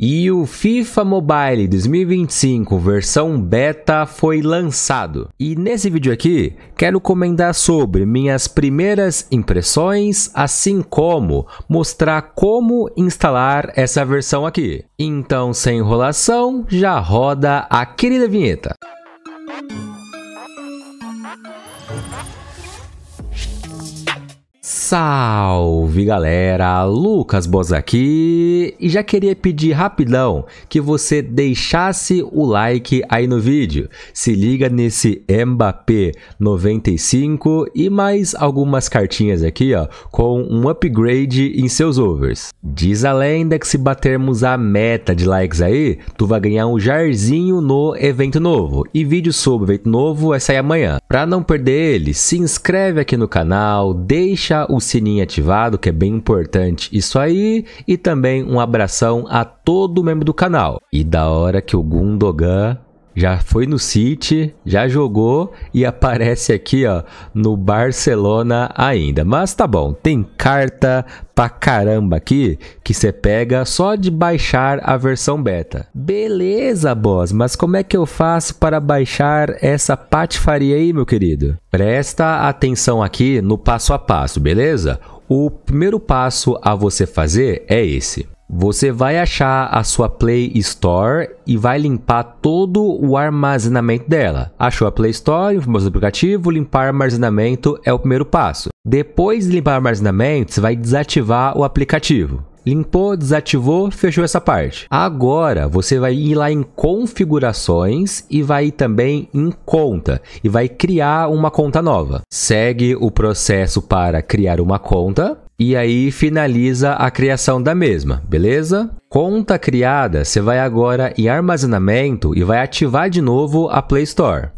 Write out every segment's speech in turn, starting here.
E o FIFA Mobile 2025 versão beta foi lançado. E nesse vídeo aqui quero comentar sobre minhas primeiras impressões, assim como mostrar como instalar essa versão aqui. Então, sem enrolação, já roda a querida vinheta. Salve galera, Lucas Bos aqui e já queria pedir rapidão que você deixasse o like aí no vídeo. Se liga nesse Mbappé 95 e mais algumas cartinhas aqui ó, com um upgrade em seus overs. Diz a lenda que se batermos a meta de likes aí, tu vai ganhar um jarzinho no evento novo e vídeo sobre o evento novo vai sair amanhã. Pra não perder ele, se inscreve aqui no canal, deixa o o sininho ativado, que é bem importante isso aí, e também um abração a todo membro do canal. E da hora que o Gundogan já foi no City, já jogou e aparece aqui, ó, no Barcelona ainda. Mas tá bom, tem carta pra caramba aqui que você pega só de baixar a versão beta. Beleza, boss, mas como é que eu faço para baixar essa patifaria aí, meu querido? Presta atenção aqui no passo a passo, beleza? O primeiro passo a você fazer é esse. Você vai achar a sua Play Store e vai limpar todo o armazenamento dela. Achou a Play Store, o famoso aplicativo, limpar armazenamento é o primeiro passo. Depois de limpar armazenamento, você vai desativar o aplicativo. Limpou, desativou, fechou essa parte. Agora você vai ir lá em configurações e vai também em conta e vai criar uma conta nova. Segue o processo para criar uma conta e aí finaliza a criação da mesma, beleza? Conta criada, você vai agora em armazenamento e vai ativar de novo a Play Store.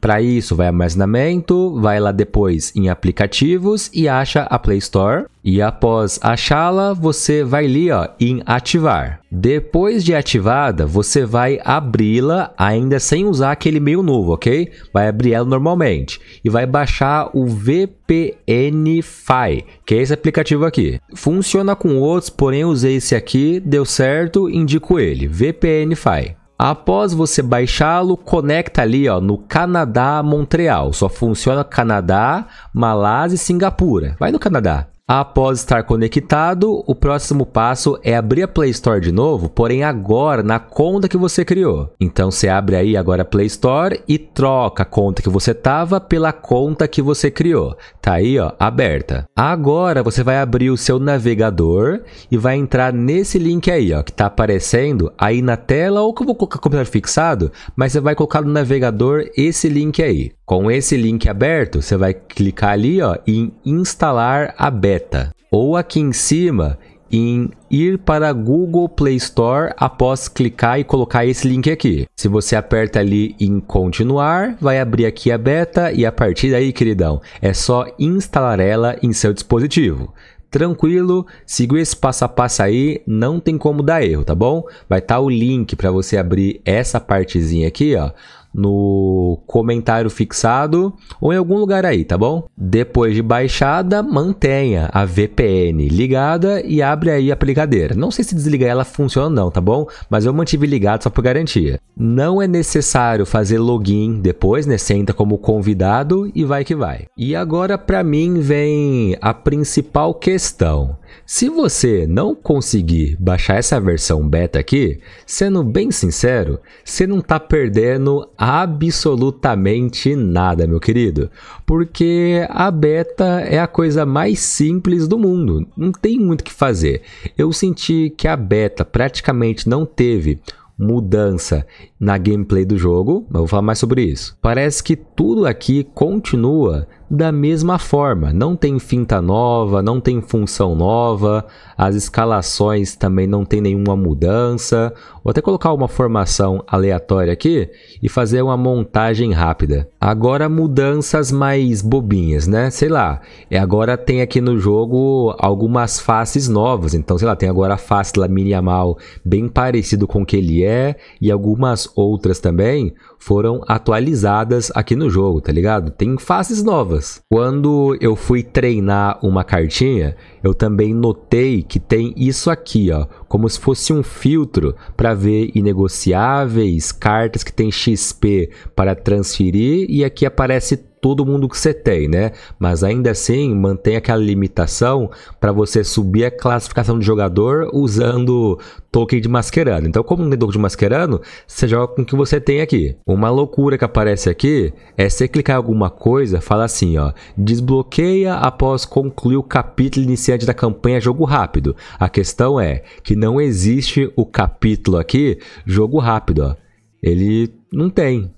Para isso, vai armazenamento, vai lá depois em aplicativos e acha a Play Store. E após achá-la, você vai ali ó, em ativar. Depois de ativada, você vai abri-la ainda sem usar aquele meio novo, ok? Vai abrir ela normalmente e vai baixar o VPN Fi, que é esse aplicativo aqui. Funciona com outros, porém usei esse aqui, deu certo, indico ele, VPN Fi. Após você baixá-lo, conecta ali ó, no Canadá, Montreal. Só funciona Canadá, Malásia e Singapura. Vai no Canadá. Após estar conectado, o próximo passo é abrir a Play Store de novo, porém agora na conta que você criou. Então você abre aí agora a Play Store e troca a conta que você tava pela conta que você criou. Tá aí, ó, aberta. Agora você vai abrir o seu navegador e vai entrar nesse link aí, ó, que tá aparecendo aí na tela ou que eu vou colocar o computador fixado, mas você vai colocar no navegador esse link aí. Com esse link aberto, você vai clicar ali, ó, em instalar aberto beta, ou aqui em cima em ir para Google Play Store após clicar e colocar esse link aqui. Se você aperta ali em continuar, vai abrir aqui a beta e a partir daí, queridão, é só instalar ela em seu dispositivo. Tranquilo, siga esse passo a passo aí, não tem como dar erro, tá bom? Vai estar tá o link para você abrir essa partezinha aqui, ó, no comentário fixado ou em algum lugar aí, tá bom? Depois de baixada, mantenha a VPN ligada e abre aí a brigadeira. Não sei se desligar ela funciona ou não, tá bom? Mas eu mantive ligado só por garantia. Não é necessário fazer login depois, né? Senta como convidado e vai que vai. E agora para mim vem a principal questão. Se você não conseguir baixar essa versão beta aqui, sendo bem sincero, você não está perdendo absolutamente nada, meu querido, porque a beta é a coisa mais simples do mundo, não tem muito o que fazer. Eu senti que a beta praticamente não teve mudança na gameplay do jogo, mas vou falar mais sobre isso. Parece que tudo aqui continua da mesma forma. Não tem finta nova, não tem função nova, as escalações também não tem nenhuma mudança. Vou até colocar uma formação aleatória aqui e fazer uma montagem rápida. Agora mudanças mais bobinhas, né? Sei lá, é agora tem aqui no jogo algumas faces novas. Então, sei lá, tem agora a face da Miniamal bem parecido com o que ele é e algumas outras também foram atualizadas aqui no jogo, tá ligado? Tem faces novas novas. Quando eu fui treinar uma cartinha, eu também notei que tem isso aqui, ó, como se fosse um filtro para ver inegociáveis, cartas que tem XP para transferir e aqui aparece todo mundo que você tem, né? Mas ainda assim, mantém aquela limitação para você subir a classificação de jogador usando token de masquerano. Então, como um token de masquerano, você joga com o que você tem aqui. Uma loucura que aparece aqui é você clicar em alguma coisa, fala assim, ó, desbloqueia após concluir o capítulo iniciante da campanha jogo rápido. A questão é que não existe o capítulo aqui jogo rápido, ó. Ele não tem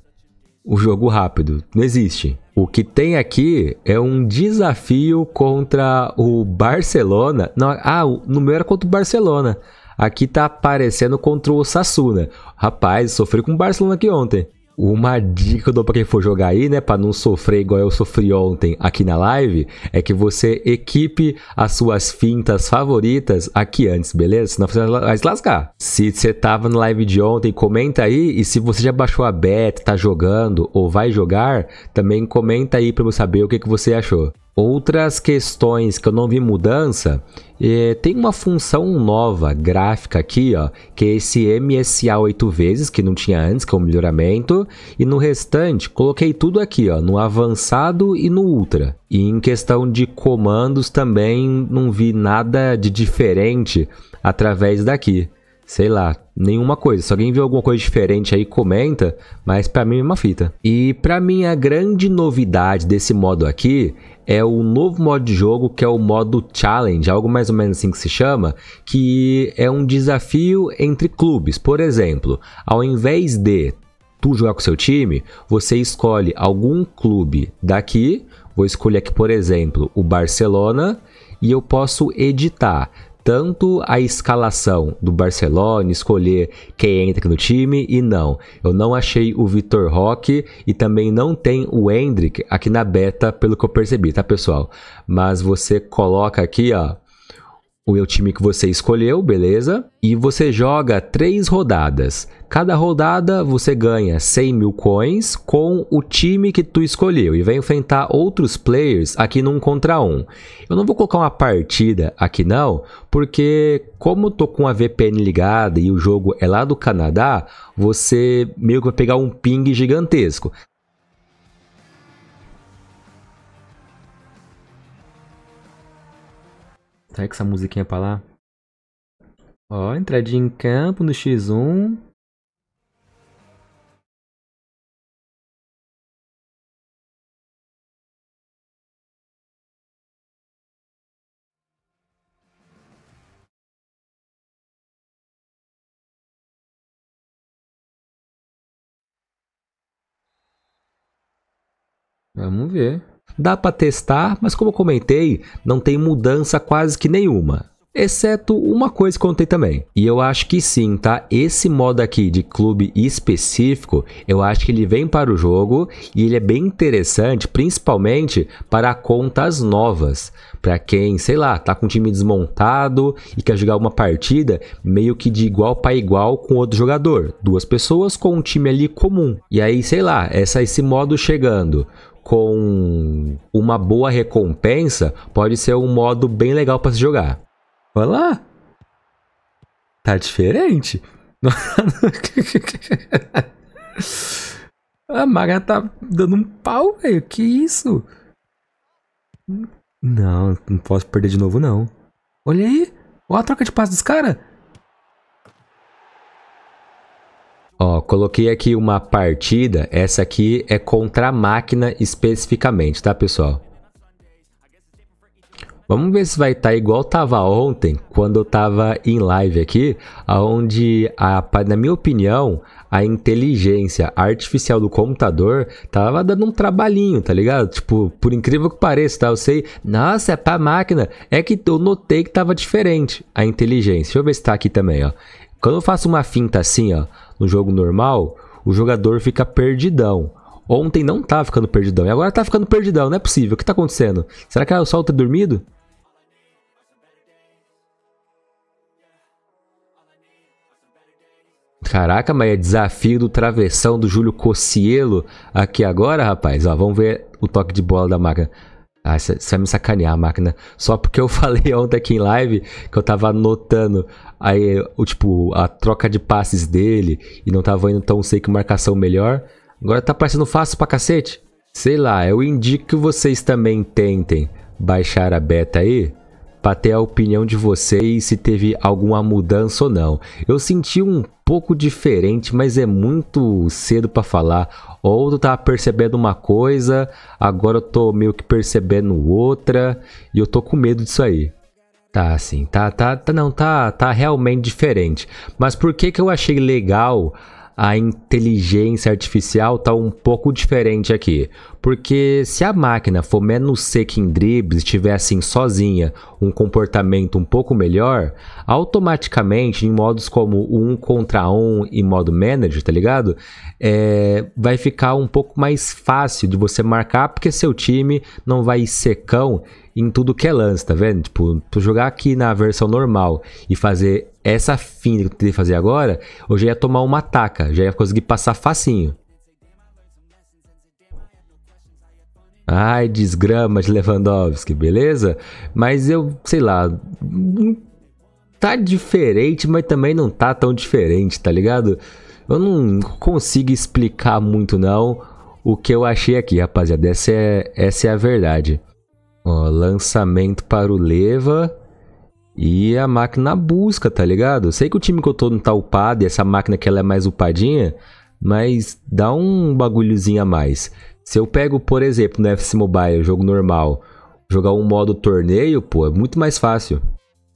o jogo rápido, não existe. O que tem aqui é um desafio contra o Barcelona. Não, ah, no meu era contra o Barcelona. Aqui tá aparecendo contra o Sassuna. Rapaz, sofri com o Barcelona aqui ontem. Uma dica que eu dou pra quem for jogar aí, né? Pra não sofrer igual eu sofri ontem aqui na live, é que você equipe as suas fintas favoritas aqui antes, beleza? Senão você vai se lascar. Se você tava na live de ontem, comenta aí. E se você já baixou a beta, tá jogando ou vai jogar, também comenta aí pra eu saber o que, que você achou. Outras questões que eu não vi mudança, é, tem uma função nova gráfica aqui, ó, que é esse MSA 8 vezes, que não tinha antes, que é o um melhoramento, e no restante coloquei tudo aqui, ó, no avançado e no ultra. E em questão de comandos também não vi nada de diferente através daqui. Sei lá, nenhuma coisa. Se alguém viu alguma coisa diferente aí, comenta, mas para mim é uma fita. E para mim a grande novidade desse modo aqui é o novo modo de jogo que é o modo challenge, algo mais ou menos assim que se chama, que é um desafio entre clubes. Por exemplo, ao invés de tu jogar com seu time, você escolhe algum clube daqui, vou escolher aqui, por exemplo, o Barcelona, e eu posso editar tanto a escalação do Barcelona, escolher quem entra no time e não. Eu não achei o Vitor Roque e também não tem o Hendrick aqui na beta, pelo que eu percebi, tá pessoal? Mas você coloca aqui, ó, o meu time que você escolheu, beleza? E você joga três rodadas. Cada rodada você ganha 100 mil coins com o time que tu escolheu e vai enfrentar outros players aqui num contra um. Eu não vou colocar uma partida aqui não, porque como eu tô com a VPN ligada e o jogo é lá do Canadá, você meio que vai pegar um ping gigantesco. Será que essa musiquinha para é pra lá? Ó, entradinha em campo no X1. Vamos ver. Dá para testar, mas como eu comentei, não tem mudança quase que nenhuma. Exceto uma coisa que eu contei também. E eu acho que sim, tá? Esse modo aqui de clube específico, eu acho que ele vem para o jogo e ele é bem interessante, principalmente para contas novas. Para quem, sei lá, tá com o time desmontado e quer jogar uma partida meio que de igual para igual com outro jogador. Duas pessoas com um time ali comum. E aí, sei lá, essa, esse modo chegando com uma boa recompensa, pode ser um modo bem legal para se jogar. Olha lá! Tá diferente? A Maga tá dando um pau, velho. Que isso? Não, não posso perder de novo, não. Olha aí. Olha a troca de passo dos caras. Ó, coloquei aqui uma partida, essa aqui é contra a máquina especificamente, tá pessoal? Vamos ver se vai estar tá igual tava ontem, quando eu tava em live aqui, onde, a, na minha opinião, a inteligência artificial do computador tava dando um trabalhinho, tá ligado? Tipo, por incrível que pareça, tá? Eu sei, nossa, é pra máquina. É que eu notei que tava diferente a inteligência. Deixa eu ver se tá aqui também, ó. Quando eu faço uma finta assim, ó, no jogo normal, o jogador fica perdidão. Ontem não tá ficando perdidão, e agora tá ficando perdidão, não é possível. O que tá acontecendo? Será que é o sol tá dormido? Caraca, mas é desafio do travessão do Júlio Cocielo aqui agora, rapaz. Ó, vamos ver o toque de bola da máquina. Ah, você vai me sacanear, máquina. Só porque eu falei ontem aqui em live que eu tava anotando aí, o, tipo, a troca de passes dele e não tava indo tão sei que marcação melhor. Agora tá parecendo fácil pra cacete. Sei lá, eu indico que vocês também tentem baixar a beta aí para ter a opinião de vocês se teve alguma mudança ou não. Eu senti um pouco diferente, mas é muito cedo para falar. Ou eu tava tá percebendo uma coisa, agora eu tô meio que percebendo outra, e eu tô com medo disso aí. Tá assim, tá, tá, tá não, tá, tá realmente diferente. Mas por que que eu achei legal a inteligência artificial tá um pouco diferente aqui. Porque se a máquina for menos seca em dribles, tiver assim sozinha um comportamento um pouco melhor, automaticamente em modos como um contra um e modo manager, tá ligado? É, vai ficar um pouco mais fácil de você marcar, porque seu time não vai secão em tudo que é lance, tá vendo? Tipo, pra jogar aqui na versão normal e fazer essa fina que eu tentei fazer agora, eu já ia tomar uma taca, já ia conseguir passar facinho. Ai, desgrama de Lewandowski, beleza? Mas eu, sei lá, hum, tá diferente, mas também não tá tão diferente, tá ligado? Eu não consigo explicar muito não o que eu achei aqui, rapaziada. Essa é, essa é a verdade. Ó, lançamento para o Leva. E a máquina busca, tá ligado? sei que o time que eu tô não tá upado e essa máquina que ela é mais upadinha, mas dá um bagulhozinho a mais. Se eu pego, por exemplo, no FC Mobile, jogo normal, jogar um modo torneio, pô, é muito mais fácil.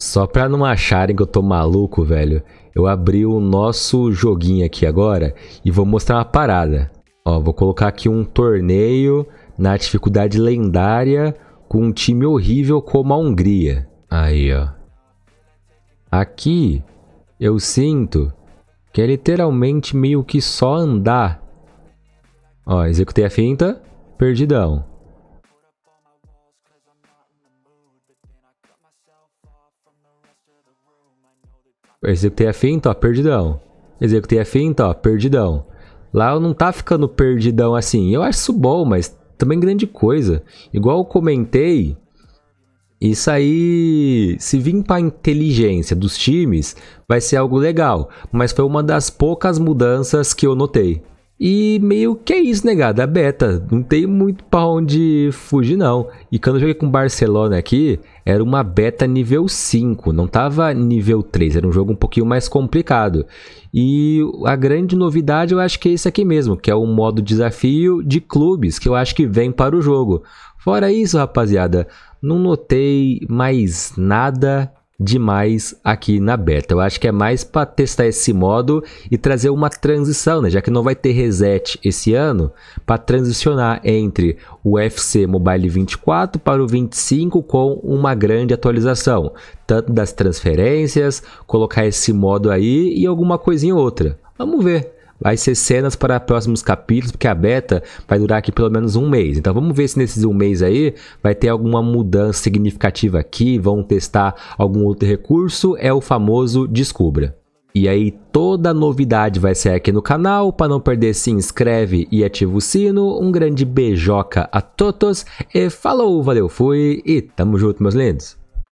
Só pra não acharem que eu tô maluco, velho, eu abri o nosso joguinho aqui agora e vou mostrar uma parada. Ó, vou colocar aqui um torneio na dificuldade lendária com um time horrível como a Hungria. Aí, ó. Aqui, eu sinto que é literalmente meio que só andar. Ó, executei a finta, perdidão. Executei a finta, ó, perdidão. Executei a finta, ó, perdidão. Lá eu não tá ficando perdidão assim. Eu acho isso bom, mas também grande coisa. Igual eu comentei, isso aí, se vir para a inteligência dos times, vai ser algo legal, mas foi uma das poucas mudanças que eu notei. E meio que é isso, negado. Né, a é beta. Não tem muito pra onde fugir, não. E quando eu joguei com Barcelona aqui, era uma beta nível 5. Não tava nível 3. Era um jogo um pouquinho mais complicado. E a grande novidade eu acho que é esse aqui mesmo, que é o modo desafio de clubes, que eu acho que vem para o jogo. Fora isso, rapaziada, não notei mais nada demais aqui na beta. Eu acho que é mais para testar esse modo e trazer uma transição, né? Já que não vai ter reset esse ano, para transicionar entre o UFC Mobile 24 para o 25 com uma grande atualização, tanto das transferências, colocar esse modo aí e alguma coisinha outra. Vamos ver vai ser cenas para próximos capítulos, porque a beta vai durar aqui pelo menos um mês. Então vamos ver se nesses um mês aí vai ter alguma mudança significativa aqui, vão testar algum outro recurso, é o famoso descubra. E aí toda novidade vai ser aqui no canal, para não perder se inscreve e ativa o sino, um grande beijoca a todos e falou, valeu, fui e tamo junto meus lindos.